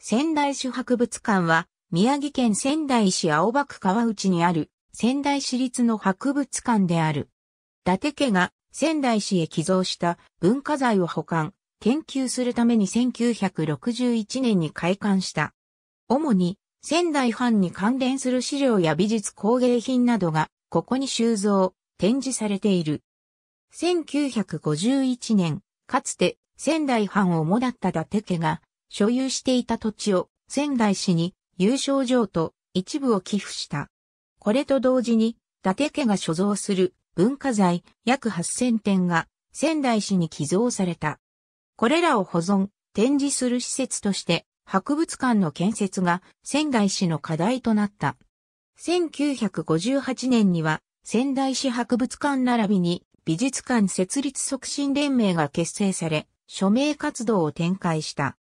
仙台市博物館は、宮城県仙台市青葉区川内にある仙台市立の博物館である。伊達家が仙台市へ寄贈した文化財を保管、研究するために1961年に開館した。主に仙台藩に関連する資料や美術工芸品などがここに収蔵、展示されている。1951年、かつて仙台藩を主だった伊達家が所有していた土地を仙台市に優勝状と一部を寄付した。これと同時に、伊達家が所蔵する文化財約8000点が仙台市に寄贈された。これらを保存、展示する施設として博物館の建設が仙台市の課題となった。1958年には仙台市博物館並びに美術館設立促進連盟が結成され、署名活動を展開した。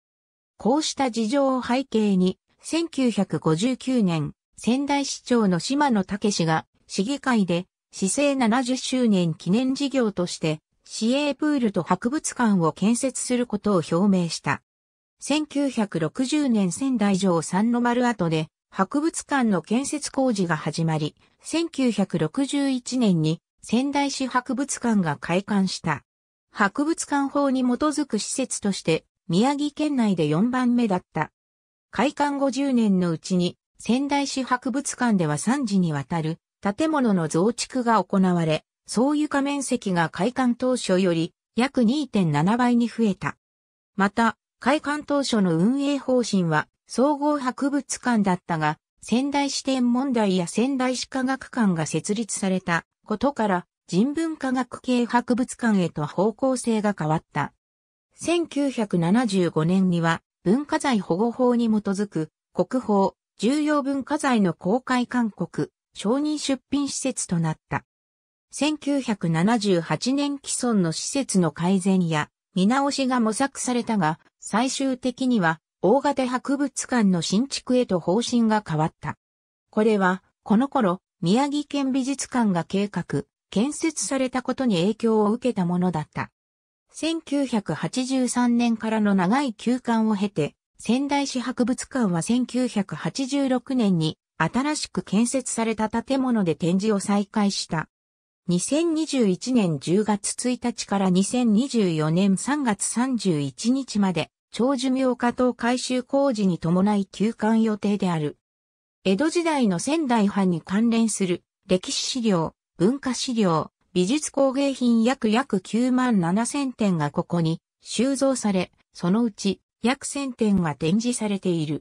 こうした事情を背景に、1959年、仙台市長の島野武が、市議会で、市政70周年記念事業として、市営プールと博物館を建設することを表明した。1960年仙台城三の丸跡で、博物館の建設工事が始まり、1961年に仙台市博物館が開館した。博物館法に基づく施設として宮城県内で4番目だった。開館50年のうちに仙台市博物館では3時にわたる建物の増築が行われ、総床面積が開館当初より約2.7倍に増えた。また、開館当初の運営方針は総合博物館だったが、仙台市天文台や仙台市科学館が設立されたことから、人文科学系博物館へと方向性が変わった。1975年には文化財保護法に基づく国宝、重要文化財の公開勧告、承認出品施設となった。1978年既存の施設の改善や見直しが模索されたが、最終的には大型博物館の新築へと方針が変わった。これは、この頃、宮城県美術館が計画、建設されたことに影響を受けたものだった。1983年からの長い休館を経て、仙台市博物館は1986年に新しく建設された建物で展示を再開した。2021年10月1日から2024年3月31日まで、長寿命化等改修工事に伴い休館予定である。江戸時代の仙台藩に関連する歴史資料、文化資料、美術工芸品約約9万7千点がここに収蔵され、そのうち約1000点が展示されている。伊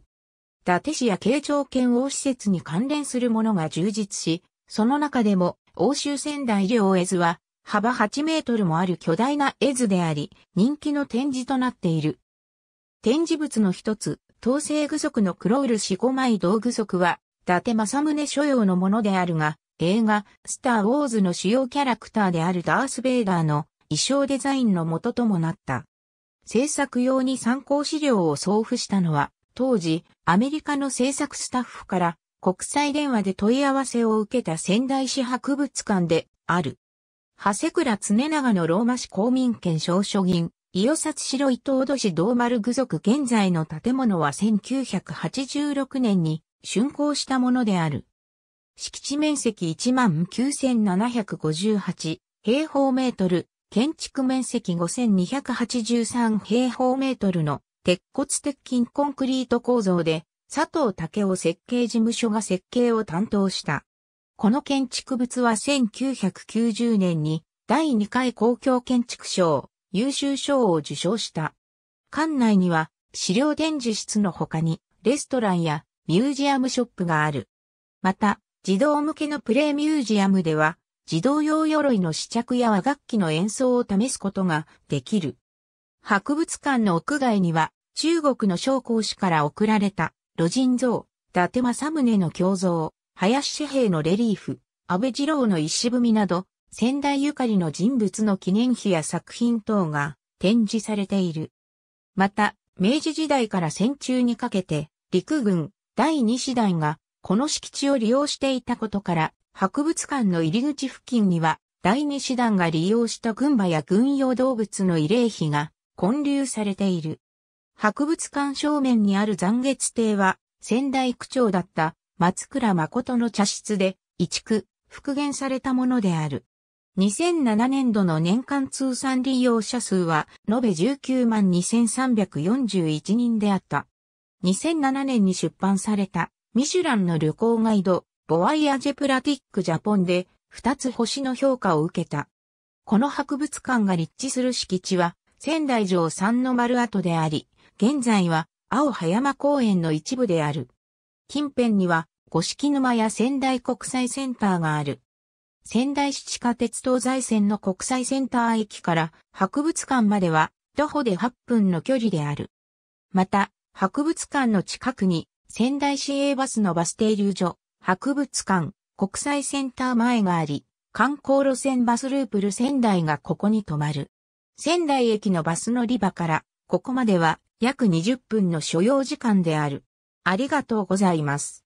達市や慶長県王施設に関連するものが充実し、その中でも欧州仙台両絵図は幅8メートルもある巨大な絵図であり、人気の展示となっている。展示物の一つ、東西具足のクロール四五枚道具足は、伊達政宗所用のものであるが、映画、スター・ウォーズの主要キャラクターであるダース・ベイダーの衣装デザインの元ともなった。制作用に参考資料を送付したのは、当時、アメリカの制作スタッフから国際電話で問い合わせを受けた仙台市博物館である。長谷倉常長のローマ市公民権証書銀、伊予札白伊東都市道丸具族現在の建物は1986年に竣工したものである。敷地面積19,758平方メートル、建築面積5283平方メートルの鉄骨鉄筋コンクリート構造で、佐藤武雄設計事務所が設計を担当した。この建築物は1990年に第2回公共建築賞優秀賞を受賞した。館内には資料展示室の他にレストランやミュージアムショップがある。また、児童向けのプレイミュージアムでは、児童用鎧の試着や和楽器の演奏を試すことができる。博物館の屋外には、中国の商工士から贈られた、路人像、伊達政宗の胸像、林志兵のレリーフ、安倍二郎の石踏みなど、仙台ゆかりの人物の記念碑や作品等が展示されている。また、明治時代から戦中にかけて、陸軍第2師団がこの敷地を利用していたことから、博物館の入り口付近には、第二師団が利用した群馬や軍用動物の慰霊碑が建立されている。博物館正面にある残月亭は、仙台区長だった松倉誠の茶室で、移築、復元されたものである。2007年度の年間通算利用者数は、延べ19万2341人であった。2007年に出版されたミシュランの旅行ガイド、ボワイアジェプラティックジャポンで二つ星の評価を受けた。この博物館が立地する敷地は仙台城三の丸跡であり、現在は青葉山公園の一部である。近辺には五色沼や仙台国際センターがある。仙台市地下鉄東西線の国際センター駅から博物館までは徒歩で8分の距離である。また、博物館の近くに仙台市営バスのバス停留所、博物館、国際センター前があり、観光路線バスループル仙台がここに止まる。仙台駅のバス乗り場から、ここまでは約20分の所要時間である。ありがとうございます。